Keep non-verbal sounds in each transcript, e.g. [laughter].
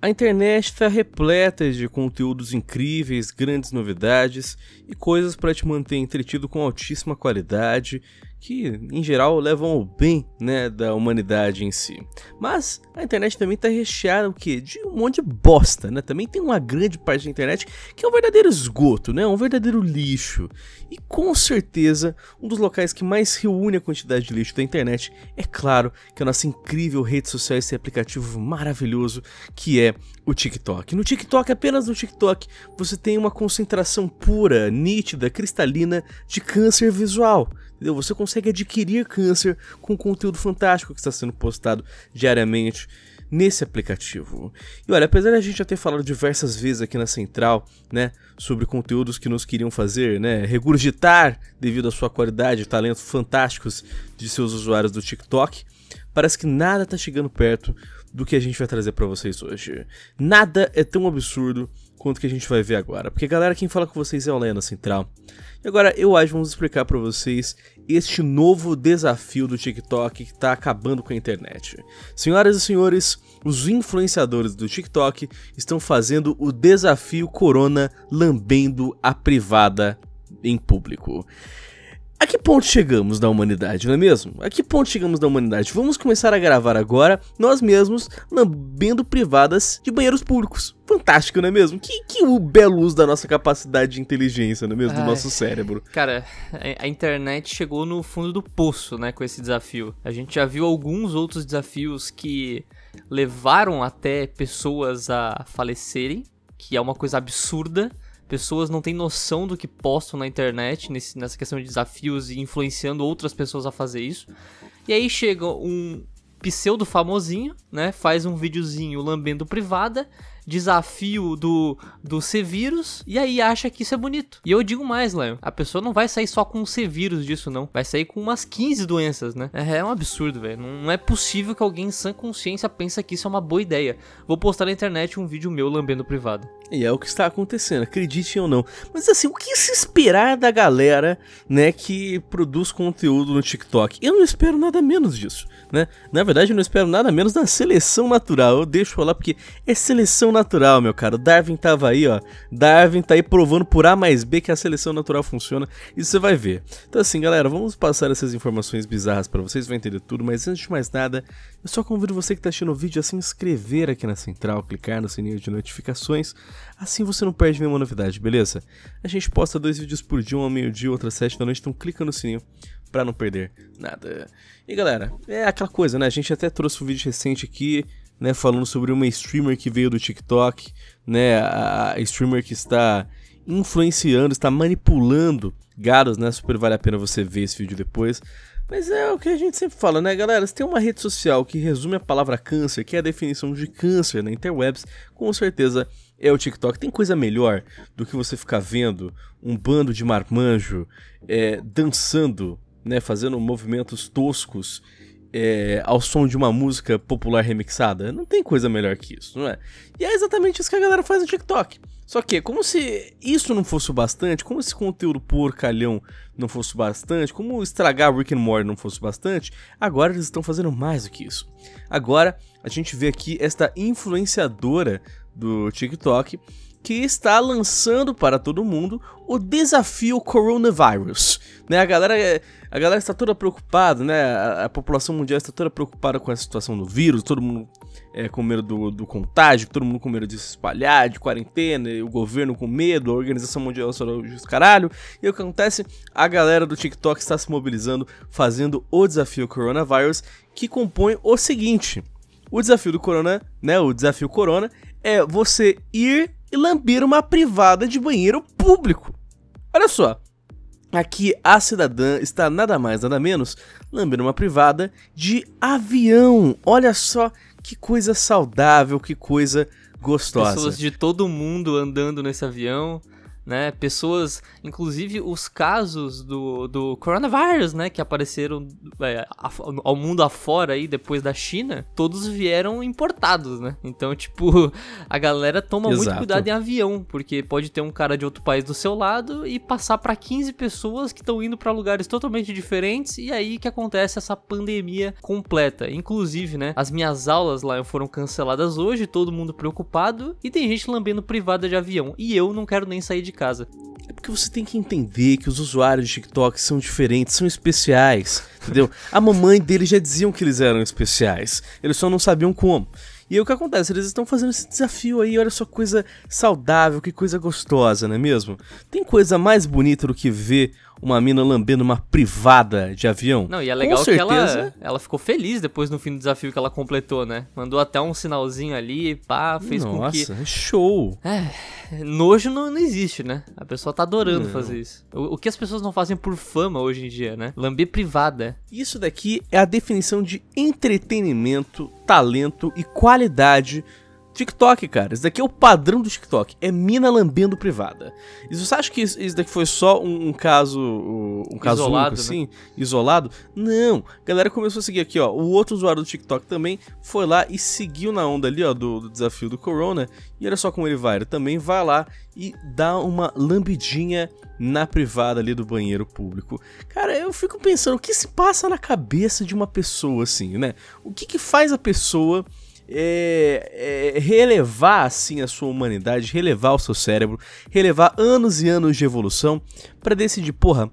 A internet está repleta de conteúdos incríveis, grandes novidades e coisas para te manter entretido com altíssima qualidade que em geral levam ao bem né, da humanidade em si. Mas a internet também está recheada o quê? de um monte de bosta, né? Também tem uma grande parte da internet que é um verdadeiro esgoto, né? um verdadeiro lixo. E com certeza, um dos locais que mais reúne a quantidade de lixo da internet é claro que a nossa incrível rede social, esse aplicativo maravilhoso que é o TikTok. No TikTok, apenas no TikTok, você tem uma concentração pura, nítida, cristalina de câncer visual. Entendeu? Você consegue adquirir câncer com o conteúdo fantástico que está sendo postado diariamente nesse aplicativo. E olha, apesar da gente já ter falado diversas vezes aqui na Central, né, sobre conteúdos que nos queriam fazer, né, regurgitar devido à sua qualidade e talentos fantásticos de seus usuários do TikTok, parece que nada está chegando perto do que a gente vai trazer para vocês hoje. Nada é tão absurdo quanto que a gente vai ver agora. Porque, galera, quem fala com vocês é o Lena Central. E agora eu acho vamos explicar para vocês este novo desafio do TikTok que está acabando com a internet. Senhoras e senhores, os influenciadores do TikTok estão fazendo o desafio Corona lambendo a privada em público. A que ponto chegamos da humanidade, não é mesmo? A que ponto chegamos da humanidade? Vamos começar a gravar agora, nós mesmos, lambendo privadas de banheiros públicos. Fantástico, não é mesmo? Que, que o belo uso da nossa capacidade de inteligência, não é mesmo? Do nosso cérebro. Cara, a internet chegou no fundo do poço, né, com esse desafio. A gente já viu alguns outros desafios que levaram até pessoas a falecerem, que é uma coisa absurda pessoas não têm noção do que postam na internet, nesse, nessa questão de desafios e influenciando outras pessoas a fazer isso. E aí chega um pseudo famosinho, né? Faz um videozinho lambendo privada, desafio do, do C-Vírus, e aí acha que isso é bonito. E eu digo mais, Léo, a pessoa não vai sair só com o C-Vírus disso, não. Vai sair com umas 15 doenças, né? É, é um absurdo, velho. Não, não é possível que alguém em sã consciência pense que isso é uma boa ideia. Vou postar na internet um vídeo meu lambendo privada. E é o que está acontecendo, acreditem ou não. Mas assim, o que se esperar da galera, né, que produz conteúdo no TikTok? Eu não espero nada menos disso, né? Na verdade, eu não espero nada menos da seleção natural. Eu deixo lá porque é seleção natural, meu cara. Darwin tava aí, ó. Darwin tá aí provando por A mais B que a seleção natural funciona. E você vai ver. Então assim, galera, vamos passar essas informações bizarras para vocês, vai entender tudo, mas antes de mais nada, eu só convido você que está assistindo o vídeo a se inscrever aqui na central, clicar no sininho de notificações, assim você não perde nenhuma novidade, beleza? A gente posta dois vídeos por dia, um ao meio-dia, outro às sete da noite, então clica no sininho para não perder nada. E galera, é aquela coisa, né? A gente até trouxe um vídeo recente aqui, né, falando sobre uma streamer que veio do TikTok, né, a streamer que está influenciando, está manipulando gados, né? Super vale a pena você ver esse vídeo depois. Mas é o que a gente sempre fala, né, galera? Se tem uma rede social que resume a palavra câncer, que é a definição de câncer na interwebs, com certeza é o TikTok. Tem coisa melhor do que você ficar vendo um bando de marmanjo é, dançando, né, fazendo movimentos toscos é, ao som de uma música popular remixada. Não tem coisa melhor que isso, não é? E é exatamente isso que a galera faz no TikTok. Só que, como se isso não fosse o bastante, como esse conteúdo porcalhão não fosse o bastante, como estragar Rick and Morty não fosse o bastante, agora eles estão fazendo mais do que isso. Agora, a gente vê aqui esta influenciadora do TikTok, que está lançando para todo mundo o desafio Coronavirus. Né? A galera, a galera está toda preocupada, né? A, a, população mundial está toda preocupada com a situação do vírus, todo mundo é, com medo do, do contágio, todo mundo com medo de se espalhar, de quarentena, o governo com medo, a Organização Mundial os caralho. E o que acontece? A galera do TikTok está se mobilizando, fazendo o desafio Coronavirus que compõe o seguinte. O desafio do Corona, né? O desafio Corona é você ir e lamber uma privada de banheiro público. Olha só. Aqui a cidadã está nada mais nada menos lambendo uma privada de avião. Olha só que coisa saudável, que coisa gostosa. Pessoas de todo mundo andando nesse avião né? Pessoas, inclusive os casos do, do coronavírus, né? Que apareceram é, ao mundo afora aí depois da China, todos vieram importados, né? Então, tipo, a galera toma Exato. muito cuidado em avião, porque pode ter um cara de outro país do seu lado e passar para 15 pessoas que estão indo para lugares totalmente diferentes e aí que acontece essa pandemia completa. Inclusive, né? As minhas aulas lá foram canceladas hoje, todo mundo preocupado e tem gente lambendo privada de avião. E eu não quero nem sair de casa. É porque você tem que entender que os usuários de TikTok são diferentes, são especiais, entendeu? A mamãe deles já diziam que eles eram especiais, eles só não sabiam como. E aí o que acontece? Eles estão fazendo esse desafio aí, olha só, coisa saudável, que coisa gostosa, não é mesmo? Tem coisa mais bonita do que ver uma mina lambendo uma privada de avião. Não, e é legal que ela, ela ficou feliz depois no fim do desafio que ela completou, né? Mandou até um sinalzinho ali, pá, fez Nossa, com que... É show! É, nojo não, não existe, né? A pessoa tá adorando não. fazer isso. O, o que as pessoas não fazem por fama hoje em dia, né? Lamber privada. Isso daqui é a definição de entretenimento, talento e qualidade TikTok, cara. Isso daqui é o padrão do TikTok. É mina lambendo privada. E você acha que isso daqui foi só um, caso. Um caso isolado, único, né? assim? Né? Isolado? Não. A galera começou a seguir aqui, ó. O outro usuário do TikTok também foi lá e seguiu na onda ali, ó, do, do desafio do Corona. E olha só como ele vai. Ele também vai lá e dá uma lambidinha na privada ali do banheiro público. Cara, eu fico pensando o que se passa na cabeça de uma pessoa assim, né? O que que faz a pessoa é, é, relevar assim a sua humanidade, relevar o seu cérebro, relevar anos e anos de evolução para decidir, porra,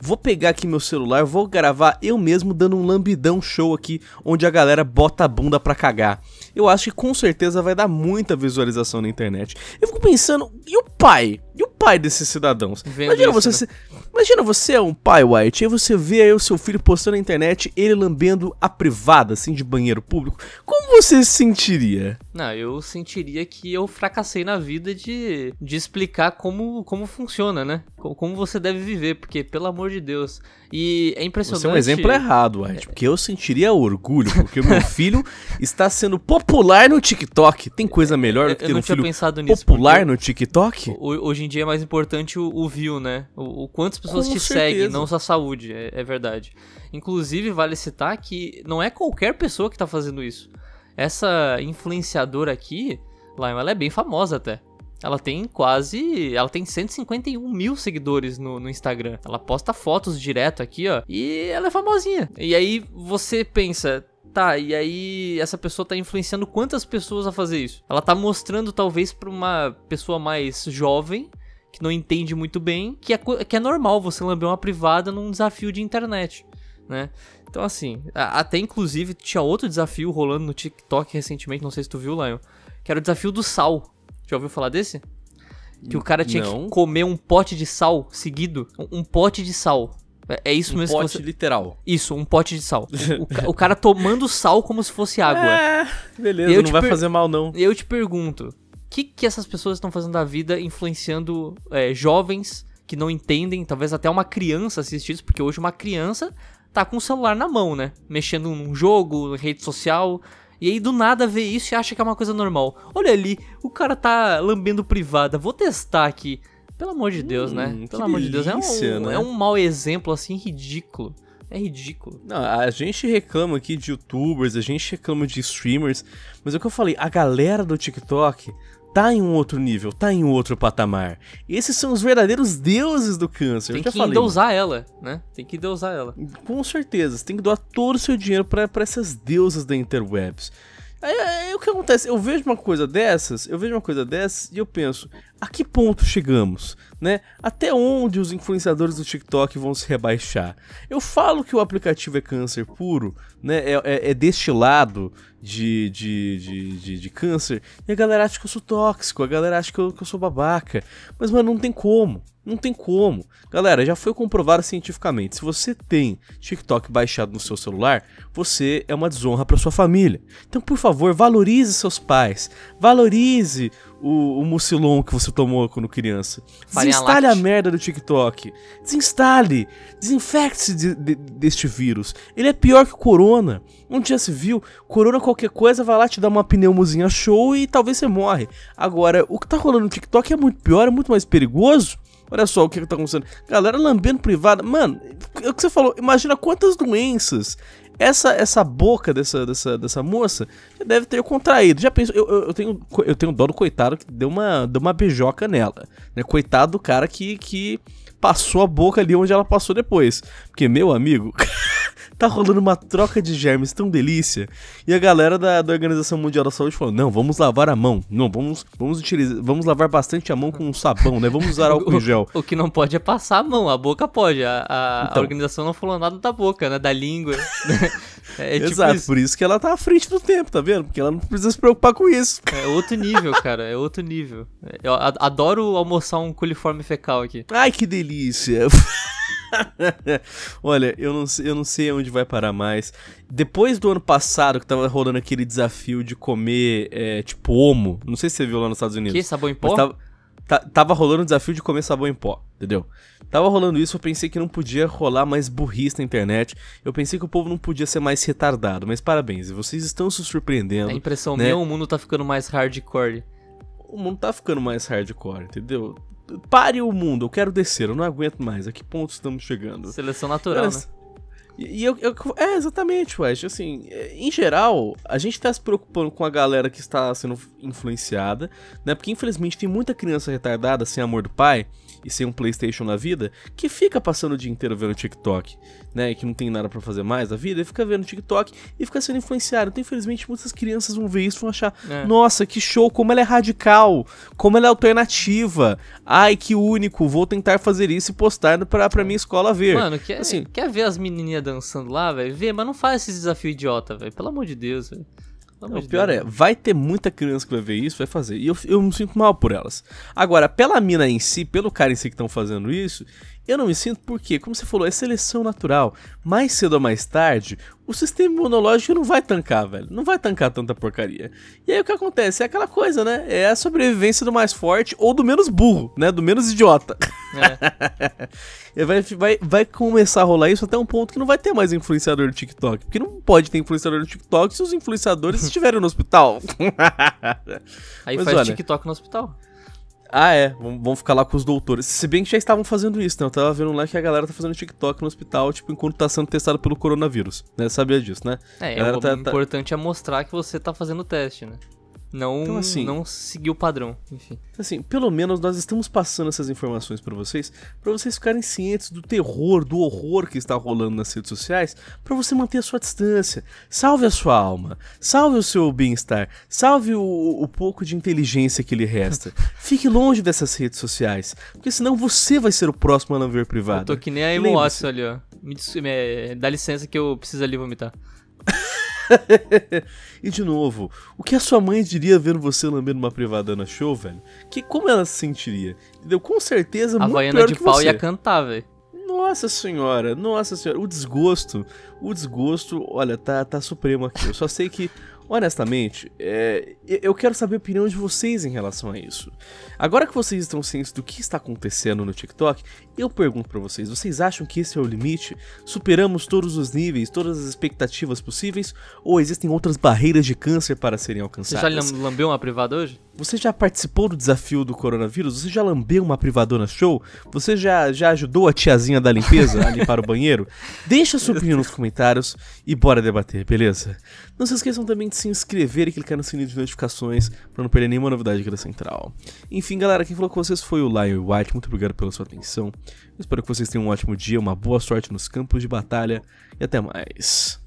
vou pegar aqui meu celular, vou gravar eu mesmo dando um lambidão show aqui, onde a galera bota a bunda pra cagar. Eu acho que com certeza vai dar muita visualização na internet. Eu fico pensando, e o pai? E o pai desses cidadãos. Vendo imagina, isso, você, né? imagina você é um pai, White, e você vê aí o seu filho postando na internet ele lambendo a privada, assim, de banheiro público. Como você se sentiria? Não, eu sentiria que eu fracassei na vida de, de explicar como, como funciona, né? Como você deve viver, porque, pelo amor de Deus. E é impressionante. Você é um exemplo errado, White, é. porque eu sentiria orgulho, porque o meu [laughs] filho está sendo popular no TikTok. Tem coisa melhor do que eu, eu um filho pensado nisso, popular no TikTok? Hoje em dia é mais mais importante o, o view, né? O, o quantas pessoas Com te certeza. seguem, não só a saúde, é, é, verdade. Inclusive, vale citar que não é qualquer pessoa que tá fazendo isso. Essa influenciadora aqui, lá, ela é bem famosa até. Ela tem quase. Ela tem 151 mil seguidores no, no, Instagram. Ela posta fotos direto aqui, ó. E ela é famosinha. E aí você pensa. Tá, e aí essa pessoa tá influenciando quantas pessoas a fazer isso? Ela tá mostrando talvez para uma pessoa mais jovem que não entende muito bem, que é, que é normal você lamber uma privada num desafio de internet, né? Então, assim, até inclusive tinha outro desafio rolando no TikTok recentemente, não sei se tu viu, Lion, que era o desafio do sal. Já ouviu falar desse? Que o cara tinha não. que comer um pote de sal seguido. Um, um pote de sal. É, é isso um mesmo. Um pote você... literal. Isso, um pote de sal. [laughs] o, o, cara tomando sal como se fosse água. É, beleza, não vai per... fazer mal não. Eu te pergunto, que, que essas pessoas estão fazendo da vida influenciando é, jovens que não entendem, talvez até uma criança assistir isso, porque hoje uma criança tá com o celular na mão, né? Mexendo num jogo, rede social. E aí do nada vê isso e acha que é uma coisa normal. Olha ali, o cara tá lambendo privada, vou testar aqui. Pelo amor de Deus, né? hum, né? Pelo amor delícia, de Deus, é um, é né? é um mau exemplo assim ridículo. É ridículo. Não, a gente reclama aqui de youtubers, a gente reclama de streamers, mas é o que eu falei, a galera do TikTok tá em um outro nível, tá em um outro patamar. Esses são os verdadeiros deuses do câncer. Tem eu que falei, endeusar mano. ela, né? Tem que endeusar ela. Com certeza, você tem que doar todo o seu dinheiro para essas deusas da interwebs. Aí, aí, o que acontece? Eu vejo uma coisa dessas, eu vejo uma coisa dessas e eu penso, a que ponto chegamos? né? Até onde os influenciadores do TikTok vão se rebaixar? Eu falo que o aplicativo é câncer puro, né? É, é, é destilado de, de, de, de, de câncer. E a galera acha que eu sou tóxico, a galera acha que eu, que eu sou babaca. Mas, mano, não tem como. Não tem como. Galera, já foi comprovado cientificamente. Se você tem TikTok baixado no seu celular, você é uma desonra para sua família. Então, por favor, valorize seus pais, valorize o, o mucilon que você tomou quando criança. Desinstale a merda do TikTok. Desinstale. Desinfecte-se de, de, deste vírus. Ele é pior que o corona. Um dia se viu, corona qualquer coisa vai lá te dar uma pneumozinha show e talvez você morre. Agora, o que tá rolando no TikTok é muito pior, é muito mais perigoso. Olha só o que, que tá acontecendo. Galera lambendo privada. Mano, é o que você falou. Imagina quantas doenças essa essa boca dessa, dessa, dessa moça já deve ter contraído. Já penso, eu, eu, tenho, eu tenho dó do coitado que deu uma, deu uma beijoca nela. Né? Coitado do cara que, que passou a boca ali onde ela passou depois. Porque, meu amigo, [laughs] tá rolando uma troca de germes tão delícia. E a galera da, da Organização Mundial da Saúde falou: não, vamos lavar a mão. Não, vamos, vamos utilizar. Vamos lavar bastante a mão com sabão, né? Vamos usar [laughs] álcool em gel. O, que não pode é passar a mão, a boca pode. A, a, então, a organização não falou nada da boca, né? Da língua. [laughs] é, é tipo Exato, isso. por isso que ela tá à frente do tempo, tá vendo? Porque ela não precisa se preocupar com isso. É outro nível, cara. É outro nível. Eu adoro almoçar um coliforme fecal aqui. Ai, que delícia delícia! [laughs] Olha, eu não, eu não sei onde vai parar mais. Depois do ano passado, que tava rolando aquele desafio de comer, é, tipo, homo. Não sei se você viu lá nos Estados Unidos. Que? Sabão em pó? Tava, tava rolando o desafio de comer sabão em pó, entendeu? Tava rolando isso, eu pensei que não podia rolar mais burrice na internet. Eu pensei que o povo não podia ser mais retardado. Mas parabéns, vocês estão se surpreendendo. A impressão né? minha, o mundo tá ficando mais hardcore. O mundo tá ficando mais hardcore, entendeu? Pare o mundo, eu quero descer, eu não aguento mais. A que ponto estamos chegando? Seleção natural, Mas, né? E eu, eu, é, exatamente, West. Assim, em geral, a gente está se preocupando com a galera que está sendo influenciada, né? Porque infelizmente tem muita criança retardada sem amor do pai e sem um PlayStation na vida, que fica passando o dia inteiro vendo TikTok, né? E que não tem nada para fazer mais da vida, e fica vendo TikTok e fica sendo influenciado. Então, infelizmente, muitas crianças vão ver isso e vão achar: é. nossa, que show, como ela é radical, como ela é alternativa. Ai, que único, vou tentar fazer isso e postar pra, pra minha escola ver. Mano, quer, assim, quer ver as menininhas dançando lá, velho? Vê, mas não faz esse desafio idiota, velho. Pelo amor de Deus, velho. Não, o pior Deus. é, vai ter muita criança que vai ver isso, vai fazer. E eu, eu me sinto mal por elas. Agora, pela mina em si, pelo cara em si que estão fazendo isso, eu não me sinto porque, como você falou, é seleção natural. Mais cedo ou mais tarde, o sistema imunológico não vai tancar, velho. Não vai tancar tanta porcaria. E aí o que acontece? É aquela coisa, né? É a sobrevivência do mais forte ou do menos burro, né? Do menos idiota. É. [laughs] vai, vai, vai começar a rolar isso até um ponto que não vai ter mais influenciador do TikTok. Porque não pode ter influenciador do TikTok se os influenciadores estiverem no hospital. aí Mas faz olha, TikTok no hospital. Ah, é, vão ficar lá com os doutores. Se bem que já estavam fazendo isso, né? Eu tava vendo lá que a galera tá fazendo TikTok no hospital, tipo, enquanto tá sendo testado pelo coronavírus, né? Sabia disso, né? É, tá- o tá, importante tá... é mostrar que você tá fazendo o teste, né? não então, assim, não seguiu o padrão, enfim. Então, assim, pelo menos nós estamos passando essas informações para vocês, para vocês ficarem cientes do terror, do horror que está rolando nas redes sociais, para você manter a sua distância. Salve a sua alma, salve o seu bem-estar, salve o, o pouco de inteligência que lhe resta. [laughs] Fique longe dessas redes sociais, porque senão você vai ser o próximo a não ver privado. Eu tô que nem a emoção ali, ó. Me, Me dá licença que eu preciso ali vomitar. [laughs] e de novo, o que a sua mãe diria vendo você lambendo uma privada na show, velho? Que como ela se sentiria? Entendeu? Com certeza, a muito Havaiana pior de que pau você. ia cantar, velho. Nossa senhora, nossa senhora, o desgosto, o desgosto, olha, tá, tá supremo aqui. Eu só sei que honestamente, é, eu quero saber a opinião de vocês em relação a isso. Agora que vocês estão cientes do que está acontecendo no TikTok, eu pergunto para vocês: vocês acham que esse é o limite? Superamos todos os níveis, todas as expectativas possíveis? Ou existem outras barreiras de câncer para serem alcançadas? Você já lambeu uma privada hoje? Você já participou do desafio do coronavírus? Você já lambeu uma privadona show? Você já, já ajudou a tiazinha da limpeza ali para o [laughs] banheiro? Deixa sua opinião nos comentários e bora debater, beleza? Não se esqueçam também de se inscrever e clicar no sininho de notificações para não perder nenhuma novidade aqui da Central. Enfim, galera, quem falou com vocês foi o Lion White. Muito obrigado pela sua atenção. Eu espero que vocês tenham um ótimo dia, uma boa sorte nos campos de batalha e até mais.